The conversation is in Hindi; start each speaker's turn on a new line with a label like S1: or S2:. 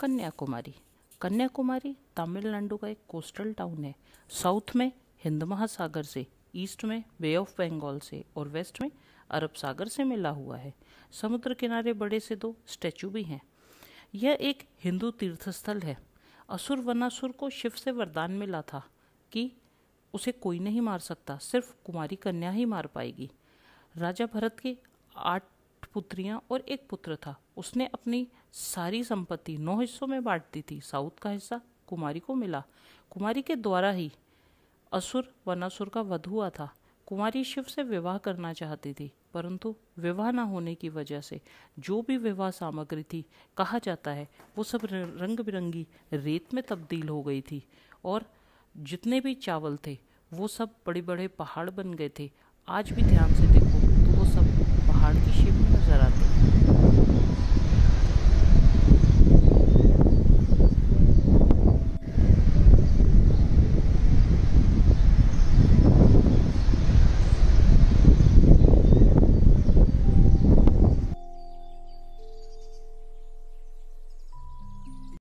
S1: कन्याकुमारी कन्याकुमारी तमिलनाडु का एक कोस्टल टाउन है साउथ में हिंद महासागर से ईस्ट में बे ऑफ बंगाल से और वेस्ट में अरब सागर से मिला हुआ है समुद्र किनारे बड़े से दो स्टैचू भी हैं यह एक हिंदू तीर्थस्थल है असुर वनासुर को शिव से वरदान मिला था कि उसे कोई नहीं मार सकता सिर्फ कुमारी कन्या ही मार पाएगी राजा भरत के आठ पुत्रियां और एक पुत्र था उसने अपनी सारी संपत्ति नौ हिस्सों में बांट दी थी साउथ का हिस्सा कुमारी को मिला कुमारी के द्वारा ही असुर वनासुर का वध हुआ था कुमारी शिव से विवाह करना चाहती थी परंतु विवाह ना होने की वजह से जो भी विवाह सामग्री थी कहा जाता है वो सब रंग बिरंगी रेत में तब्दील हो गई थी और जितने भी चावल थे वो सब बड़े बड़े पहाड़ बन गए थे आज भी ध्यान से देखो